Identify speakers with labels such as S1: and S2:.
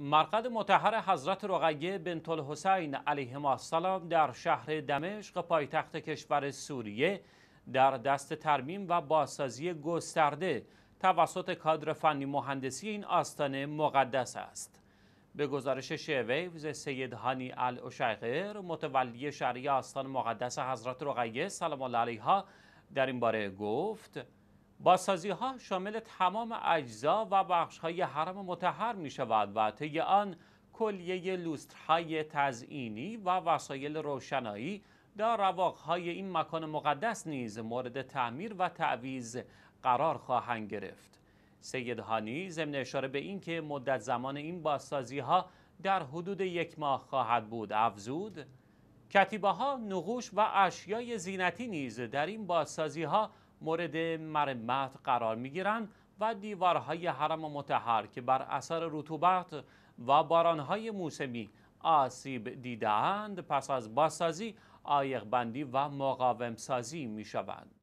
S1: مرقد متحر حضرت رقیه بنت الحسین علیه السلام در شهر دمشق پایتخت کشور سوریه در دست ترمیم و بازسازی گسترده توسط کادر فنی مهندسی این آستانه مقدس است. به گزارش شعویوز سید هانی الاشقر متولی شهری آستان مقدس حضرت رقیه سلام الله علیها در این باره گفت بازسازی ها شامل تمام اجزا و بخش های حرم متحر می شود و طی آن کلیه لوسترهای تزئینی و وسایل روشنایی در رواقهای این مکان مقدس نیز مورد تعمیر و تعویز قرار خواهند گرفت. سید هانی ضمن اشاره به اینکه مدت زمان این بازسازی ها در حدود یک ماه خواهد بود افزود کتیبه ها نقوش و اشیای زینتی نیز در این بازسازی ها مورد مرمت قرار می گیرند و دیوارهای حرم متحر که بر اثر رطوبت و بارانهای موسمی آسیب دیدهاند پس از بازسازی بندی و مقاومسازی می شوند.